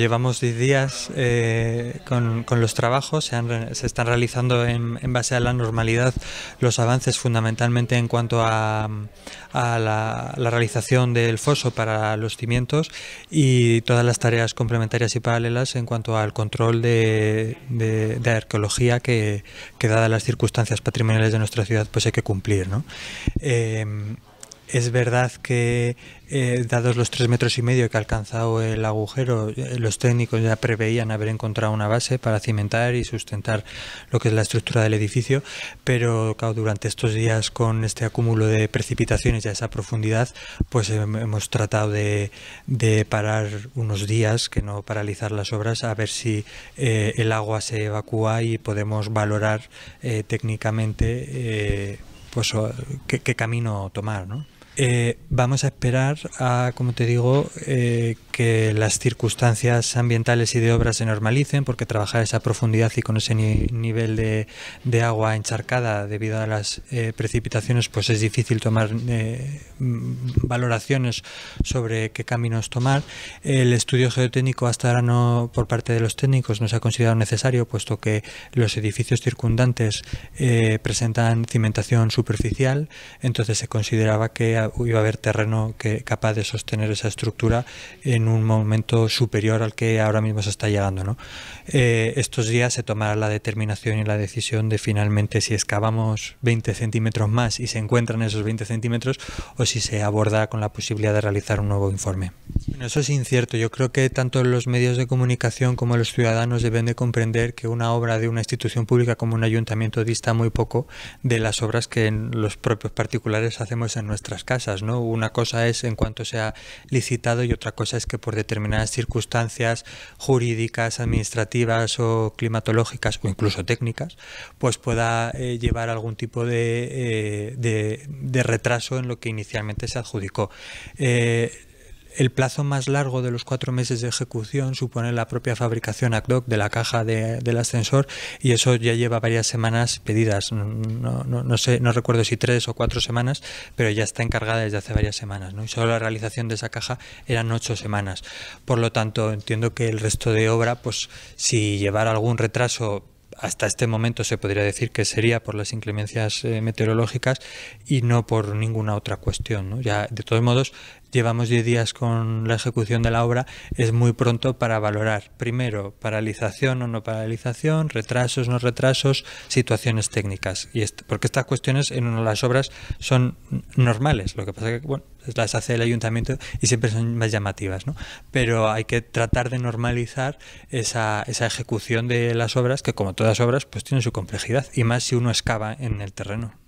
llevamos 10 días eh, con, los trabajos, se, están realizando en, base a la normalidad los avances fundamentalmente en cuanto a, la, realización del foso para los cimientos y todas las tareas complementarias y paralelas en cuanto al control de, arqueología que, dadas las circunstancias patrimoniales de nuestra ciudad pues hay que cumplir. ¿no? Eh, es verdad que, eh, dados los tres metros y medio que ha alcanzado el agujero, eh, los técnicos ya preveían haber encontrado una base para cimentar y sustentar lo que es la estructura del edificio, pero durante estos días con este acúmulo de precipitaciones y a esa profundidad, pues hemos tratado de, parar unos días, que no paralizar las obras, a ver si eh, el agua se evacúa y podemos valorar técnicamente pues, qué, qué, camino tomar. ¿no? Eh, vamos a esperar a, como te digo, eh, que las circunstancias ambientales y de obra se normalicen, porque trabajar esa profundidad y con ese nivel de, de, agua encharcada debido a las eh, precipitaciones, pues es difícil tomar mm, valoraciones sobre qué caminos tomar. El estudio geotécnico hasta ahora no, por parte de los técnicos, no se ha considerado necesario, puesto que los edificios circundantes presentan cimentación superficial, entonces se consideraba que ah, iba, a haber terreno que, capaz de sostener esa estructura en un momento superior al que ahora mismo se está llegando. Eh, estos días se tomará la determinación y la decisión de finalmente si excavamos 20 centímetros más y se encuentran esos 20 centímetros o si se aborda con la posibilidad de realizar un nuevo informe. eso es incierto. Yo creo que tanto los medios de comunicación como los ciudadanos deben de comprender que una obra de una institución pública como un ayuntamiento dista muy poco de las obras que los propios particulares hacemos en nuestras casas. ¿no? Una cosa es en cuanto sea licitado y otra cosa es que por determinadas circunstancias jurídicas, administrativas o climatológicas o incluso técnicas, pues pueda eh, llevar algún tipo eh, de, retraso en lo que inicialmente se adjudicó. Eh, el plazo más largo de los cuatro meses de ejecución supone la propia fabricación ad hoc de la caja del ascensor y eso ya lleva varias semanas pedidas. No, sé, no recuerdo si tres o cuatro semanas, pero ya está encargada desde hace varias semanas. ¿no? Y solo la realización de esa caja eran ocho semanas. Por lo tanto, entiendo que el resto de obra, pues si llevara algún retraso hasta este momento se podría decir que sería por las inclemencias eh, meteorológicas y no por ninguna otra cuestión. Ya, de todos modos, llevamos 10 días con la ejecución de la obra, es muy pronto para valorar, primero, paralización o no paralización, retrasos, no retrasos, situaciones técnicas. Y porque estas cuestiones en una de las obras son normales, lo que pasa es que bueno, pues las hace el ayuntamiento y siempre son más llamativas, ¿no? Pero hay que tratar de normalizar esa, ejecución de las obras, que como todas obras, pues tienen su complejidad, y más si uno excava en el terreno.